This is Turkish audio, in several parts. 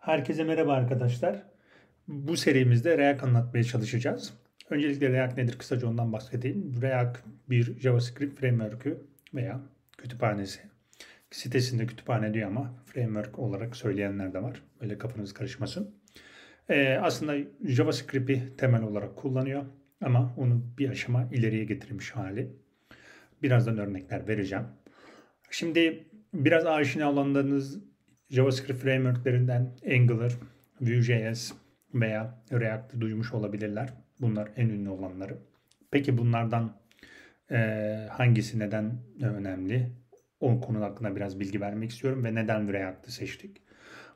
Herkese merhaba arkadaşlar. Bu serimizde React anlatmaya çalışacağız. Öncelikle React nedir kısaca ondan bahsedeyim. React bir JavaScript framework'ü veya kütüphanesi. Sitesinde kütüphane diyor ama framework olarak söyleyenler de var. Öyle kafanız karışmasın. Ee, aslında JavaScript'i temel olarak kullanıyor ama onu bir aşama ileriye getirmiş hali. Birazdan örnekler vereceğim. Şimdi biraz aşina olanlarınız JavaScript frameworklerinden Angular, Vue.js veya React'ı duymuş olabilirler. Bunlar en ünlü olanları. Peki bunlardan e, hangisi neden önemli? O konu hakkında biraz bilgi vermek istiyorum ve neden React'ı seçtik.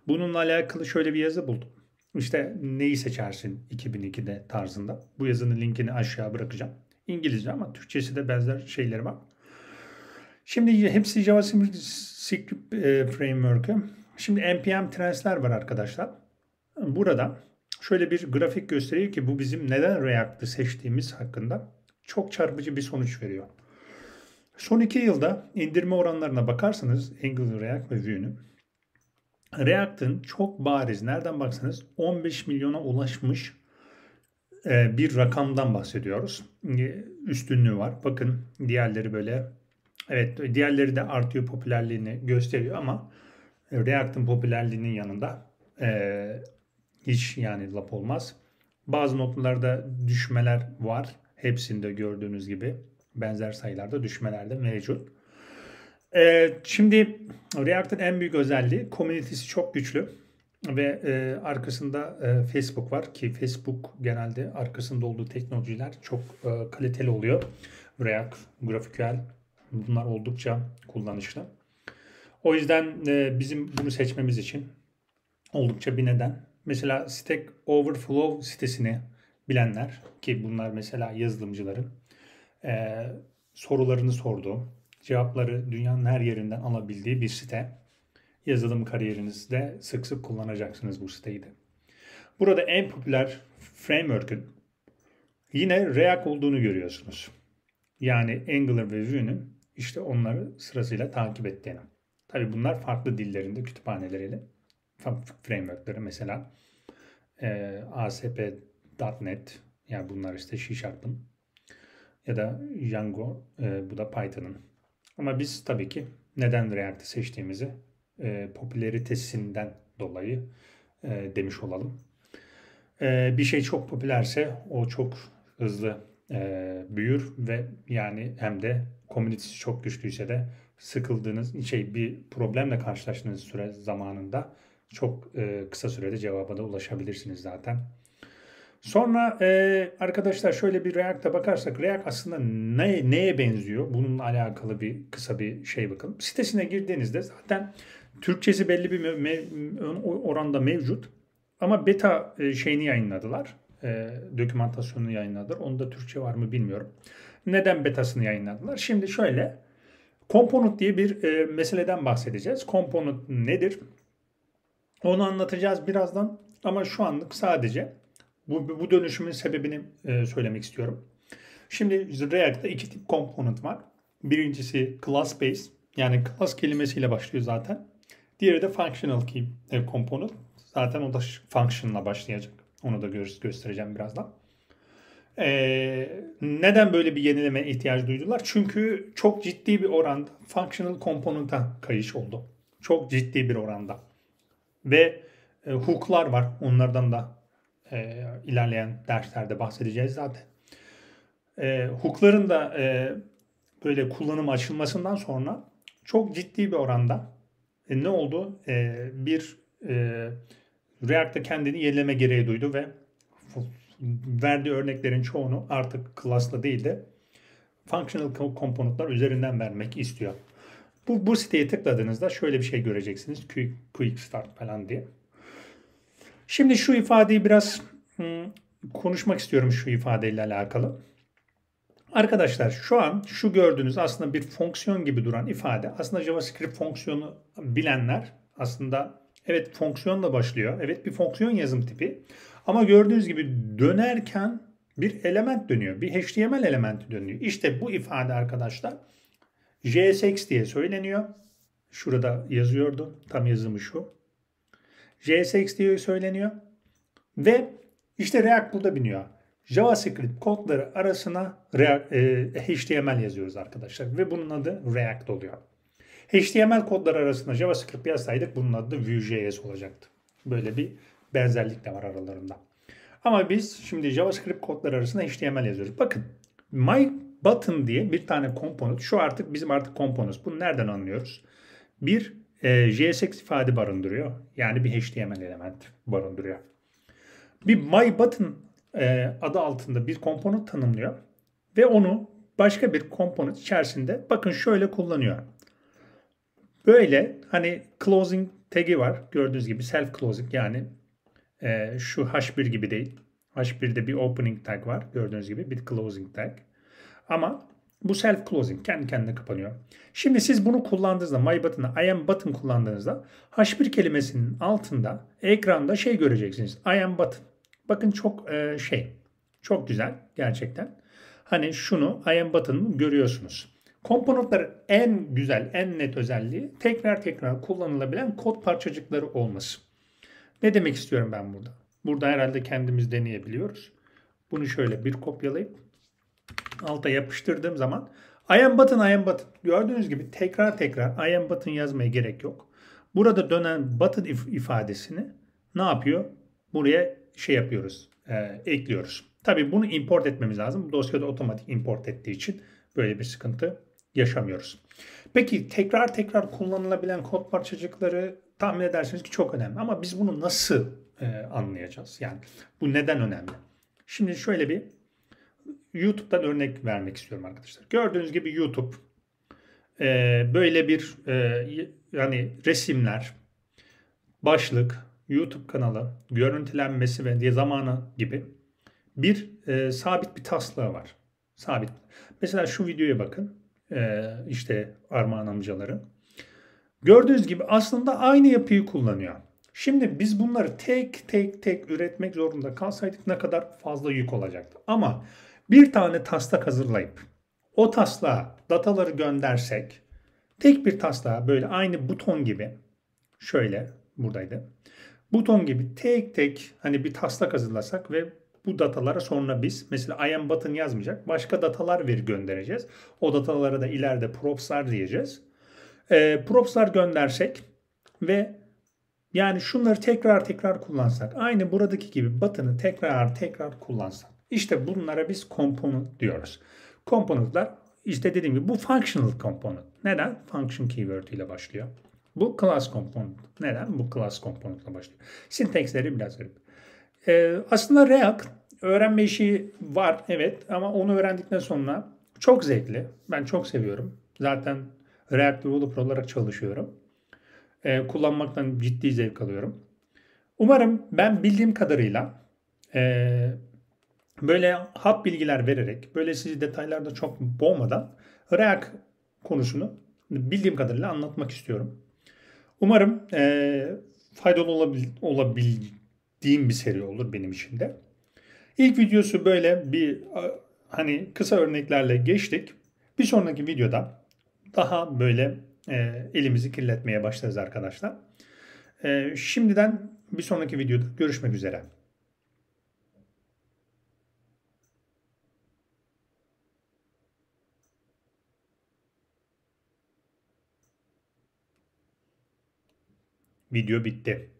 Bununla alakalı şöyle bir yazı buldum. İşte neyi seçersin 2002'de tarzında. Bu yazının linkini aşağı bırakacağım. İngilizce ama Türkçesi de benzer şeyleri var. Şimdi hepsi JavaScript e, Framework'ı Şimdi NPM Trends'ler var arkadaşlar. Burada şöyle bir grafik gösteriyor ki bu bizim neden React'ı seçtiğimiz hakkında çok çarpıcı bir sonuç veriyor. Son iki yılda indirme oranlarına bakarsanız Angular React ve Vue'nün React'ın çok bariz nereden baksanız 15 milyona ulaşmış e, bir rakamdan bahsediyoruz. E, üstünlüğü var. Bakın diğerleri böyle evet diğerleri de artıyor popülerliğini gösteriyor ama React'ın popülerliğinin yanında e, hiç yani lap olmaz. Bazı noktalarda düşmeler var. Hepsinde gördüğünüz gibi benzer sayılarda düşmeler de mevcut. E, şimdi React'ın en büyük özelliği komünitesi çok güçlü ve e, arkasında e, Facebook var ki Facebook genelde arkasında olduğu teknolojiler çok e, kaliteli oluyor. React, GraphQL bunlar oldukça kullanışlı. O yüzden e, bizim bunu seçmemiz için oldukça bir neden. Mesela Stack Overflow sitesini bilenler ki bunlar mesela yazılımcıların e, sorularını sordu, cevapları dünyanın her yerinden alabildiği bir site. Yazılım kariyerinizde sık sık kullanacaksınız bu siteyi de. Burada en popüler framework'ün yine React olduğunu görüyorsunuz. Yani Angular ve Vue'nun işte onları sırasıyla takip ettiğini. Tabii bunlar farklı dillerinde kütüphaneleriyle frameworkları mesela e, ASP.NET yani bunlar işte C Sharp'ın ya da Django e, bu da Python'ın. Ama biz tabii ki neden React'i seçtiğimizi e, popülaritesinden dolayı e, demiş olalım. E, bir şey çok popülerse o çok hızlı e, büyür ve yani hem de komünitesi çok güçlüyse de sıkıldığınız şey bir problemle karşılaştığınız süre zamanında çok e, kısa sürede cevaba da ulaşabilirsiniz zaten. Sonra e, arkadaşlar şöyle bir React'a bakarsak React aslında ne, neye benziyor? Bununla alakalı bir kısa bir şey bakalım. Sitesine girdiğinizde zaten Türkçesi belli bir mev, mev, oranda mevcut. Ama beta e, şeyini yayınladılar. E, dokümantasyonunu yayınladılar. Onda Türkçe var mı bilmiyorum. Neden betasını yayınladılar? Şimdi şöyle Component diye bir e, meseleden bahsedeceğiz. Component nedir? Onu anlatacağız birazdan ama şu anlık sadece bu, bu dönüşümün sebebini e, söylemek istiyorum. Şimdi React'te iki tip component var. Birincisi class based yani class kelimesiyle başlıyor zaten. Diğeri de functional key e, Zaten o da function'la başlayacak. Onu da göstereceğim birazdan. Ee, neden böyle bir yenileme ihtiyaç duydular? Çünkü çok ciddi bir oranda functional komponenta kayış oldu. Çok ciddi bir oranda. Ve e, hooklar var. Onlardan da e, ilerleyen derslerde bahsedeceğiz zaten. E, hookların da e, böyle kullanım açılmasından sonra çok ciddi bir oranda e, ne oldu? E, bir e, React'ta kendini yenileme gereği duydu ve verdiği örneklerin çoğunu artık class'la değil de functional komponentlar üzerinden vermek istiyor. Bu, bu siteye tıkladığınızda şöyle bir şey göreceksiniz. Quick, quick start falan diye. Şimdi şu ifadeyi biraz hmm, konuşmak istiyorum şu ifadeyle alakalı. Arkadaşlar şu an şu gördüğünüz aslında bir fonksiyon gibi duran ifade. Aslında JavaScript fonksiyonu bilenler aslında Evet fonksiyonla başlıyor. Evet bir fonksiyon yazım tipi. Ama gördüğünüz gibi dönerken bir element dönüyor. Bir HTML elementi dönüyor. İşte bu ifade arkadaşlar JSX diye söyleniyor. Şurada yazıyordu. Tam yazımı şu. JSX diye söyleniyor. Ve işte React burada biniyor. JavaScript kodları arasına e, HTML yazıyoruz arkadaşlar. Ve bunun adı React oluyor. HTML kodları arasında JavaScript yazsaydık bunun adı Vue.js olacaktı. Böyle bir benzerlik de var aralarında. Ama biz şimdi JavaScript kodları arasında HTML yazıyoruz. Bakın my button diye bir tane komponent. Şu artık bizim artık komponent. Bunu nereden anlıyoruz? Bir e, JSX ifade barındırıyor. Yani bir HTML element barındırıyor. Bir my button e, adı altında bir komponent tanımlıyor ve onu başka bir komponent içerisinde bakın şöyle kullanıyor. Böyle hani closing tag'i var. Gördüğünüz gibi self closing yani e, şu H1 gibi değil. H1'de bir opening tag var. Gördüğünüz gibi bir closing tag. Ama bu self closing kendi kendine kapanıyor. Şimdi siz bunu kullandığınızda my button'ı I am button kullandığınızda H1 kelimesinin altında ekranda şey göreceksiniz. I am button. Bakın çok e, şey çok güzel gerçekten. Hani şunu I am button'ı görüyorsunuz. Komponentlerin en güzel, en net özelliği tekrar tekrar kullanılabilen kod parçacıkları olması. Ne demek istiyorum ben burada? Burada herhalde kendimiz deneyebiliyoruz. Bunu şöyle bir kopyalayıp alta yapıştırdığım zaman I am button, I am button. Gördüğünüz gibi tekrar tekrar I am button yazmaya gerek yok. Burada dönen button if ifadesini ne yapıyor? Buraya şey yapıyoruz, e, ekliyoruz. Tabii bunu import etmemiz lazım. Bu dosyada otomatik import ettiği için böyle bir sıkıntı yaşamıyoruz. Peki tekrar tekrar kullanılabilen kod parçacıkları tahmin edersiniz ki çok önemli. Ama biz bunu nasıl e, anlayacağız? Yani bu neden önemli? Şimdi şöyle bir YouTube'dan örnek vermek istiyorum arkadaşlar. Gördüğünüz gibi YouTube e, böyle bir e, yani resimler, başlık, YouTube kanalı, görüntülenmesi ve diye zamanı gibi bir e, sabit bir taslağı var. Sabit. Mesela şu videoya bakın. E, işte Armağan amcaları. Gördüğünüz gibi aslında aynı yapıyı kullanıyor. Şimdi biz bunları tek tek tek üretmek zorunda kalsaydık ne kadar fazla yük olacaktı. Ama bir tane taslak hazırlayıp o taslağa dataları göndersek tek bir taslağa böyle aynı buton gibi şöyle buradaydı. Buton gibi tek tek hani bir taslak hazırlasak ve bu datalara sonra biz mesela I am button yazmayacak. Başka datalar veri göndereceğiz. O datalara da ileride props'lar diyeceğiz. E, props'lar göndersek ve yani şunları tekrar tekrar kullansak. Aynı buradaki gibi button'ı tekrar tekrar kullansak. İşte bunlara biz component diyoruz. Component'lar işte dediğim gibi bu functional component. Neden? Function keyword ile başlıyor. Bu class component. Neden? Bu class component ile başlıyor. Sintaksleri biraz garip. E, aslında React öğrenme işi var evet ama onu öğrendikten sonra çok zevkli. Ben çok seviyorum. Zaten React developer olarak çalışıyorum. E, kullanmaktan ciddi zevk alıyorum. Umarım ben bildiğim kadarıyla e, böyle hap bilgiler vererek, böyle sizi detaylarda çok boğmadan React konusunu bildiğim kadarıyla anlatmak istiyorum. Umarım e, faydalı olabil, olabil, gittiğim bir seri olur benim için de. İlk videosu böyle bir hani kısa örneklerle geçtik. Bir sonraki videoda daha böyle e, elimizi kirletmeye başlarız arkadaşlar. E, şimdiden bir sonraki videoda görüşmek üzere. Video bitti.